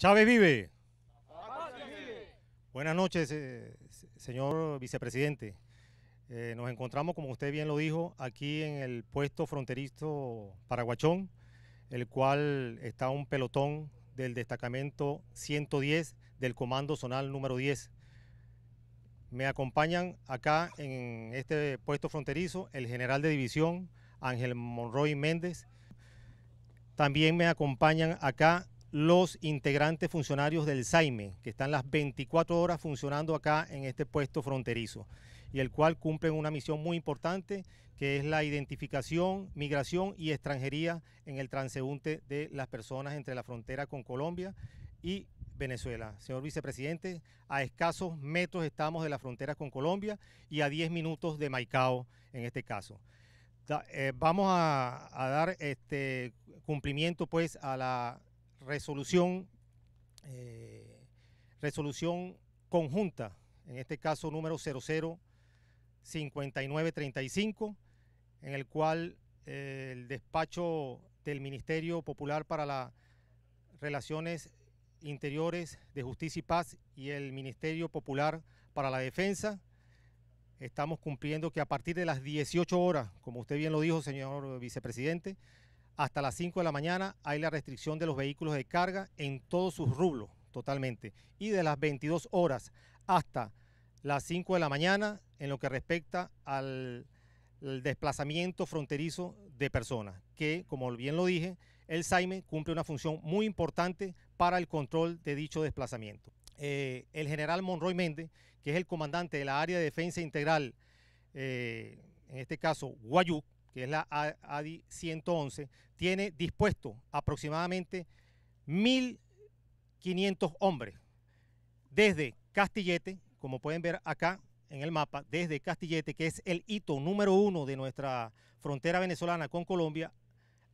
Chávez vive. Buenas noches, eh, señor vicepresidente. Eh, nos encontramos, como usted bien lo dijo, aquí en el puesto fronterizo Paraguachón, el cual está un pelotón del destacamento 110 del Comando Zonal número 10. Me acompañan acá en este puesto fronterizo el general de división Ángel Monroy Méndez. También me acompañan acá los integrantes funcionarios del SAIME, que están las 24 horas funcionando acá en este puesto fronterizo, y el cual cumple una misión muy importante, que es la identificación, migración y extranjería en el transeúnte de las personas entre la frontera con Colombia y Venezuela. Señor vicepresidente, a escasos metros estamos de la frontera con Colombia y a 10 minutos de Maicao en este caso. Eh, vamos a, dar este cumplimiento pues a la resolución, eh, resolución conjunta, en este caso número 005935, en el cual eh, el despacho del Ministerio Popular para las Relaciones Interiores de Justicia y Paz y el Ministerio Popular para la Defensa, estamos cumpliendo que a partir de las 18 horas, como usted bien lo dijo, señor vicepresidente, hasta las 5 de la mañana hay la restricción de los vehículos de carga en todos sus rublos, totalmente. Y de las 22 horas hasta las 5 de la mañana, en lo que respecta al desplazamiento fronterizo de personas, que, como bien lo dije, el SAIME cumple una función muy importante para el control de dicho desplazamiento. Eh, el general Monroy Méndez, que es el comandante de la área de defensa integral, eh, en este caso Guayú, que es la ADI 111, tiene dispuesto aproximadamente 1.500 hombres desde Castillete, como pueden ver acá en el mapa, desde Castillete, que es el hito número uno de nuestra frontera venezolana con Colombia,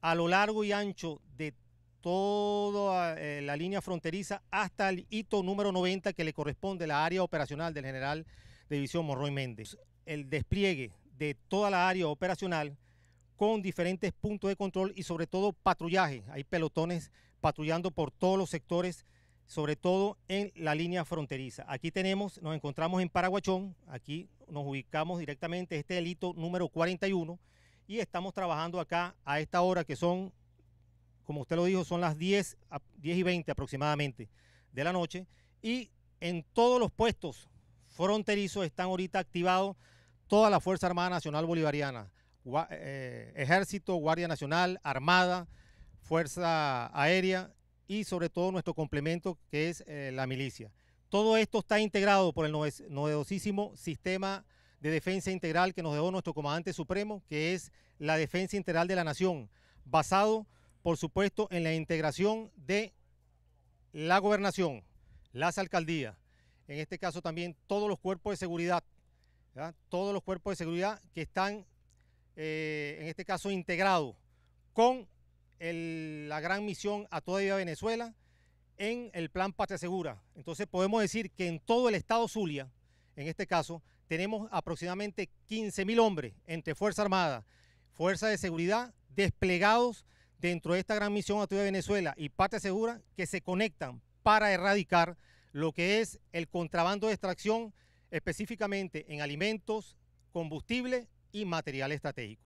a lo largo y ancho de toda eh, la línea fronteriza hasta el hito número 90 que le corresponde la área operacional del general de división Morroy Méndez. El despliegue de toda la área operacional con diferentes puntos de control y sobre todo patrullaje. Hay pelotones patrullando por todos los sectores, sobre todo en la línea fronteriza. Aquí tenemos, nos encontramos en Paraguachón, aquí nos ubicamos directamente, este delito número 41, y estamos trabajando acá a esta hora que son, como usted lo dijo, son las 10, 10 y 20 aproximadamente de la noche, y en todos los puestos fronterizos están ahorita activados toda la Fuerza Armada Nacional Bolivariana eh, ejército, Guardia Nacional, Armada, Fuerza Aérea y sobre todo nuestro complemento que es eh, la milicia. Todo esto está integrado por el novedosísimo sistema de defensa integral que nos dejó nuestro comandante supremo, que es la defensa integral de la nación, basado, por supuesto, en la integración de la gobernación, las alcaldías, en este caso también todos los cuerpos de seguridad, todos los cuerpos de seguridad que están eh, en este caso integrado con la gran misión a toda Venezuela en el plan Patria Segura. Entonces podemos decir que en todo el estado Zulia, en este caso, tenemos aproximadamente 15.000 hombres entre Fuerza Armada, Fuerza de Seguridad, desplegados dentro de esta gran misión a toda Venezuela y Patria Segura, que se conectan para erradicar lo que es el contrabando de extracción específicamente en alimentos, combustible y material estratégico.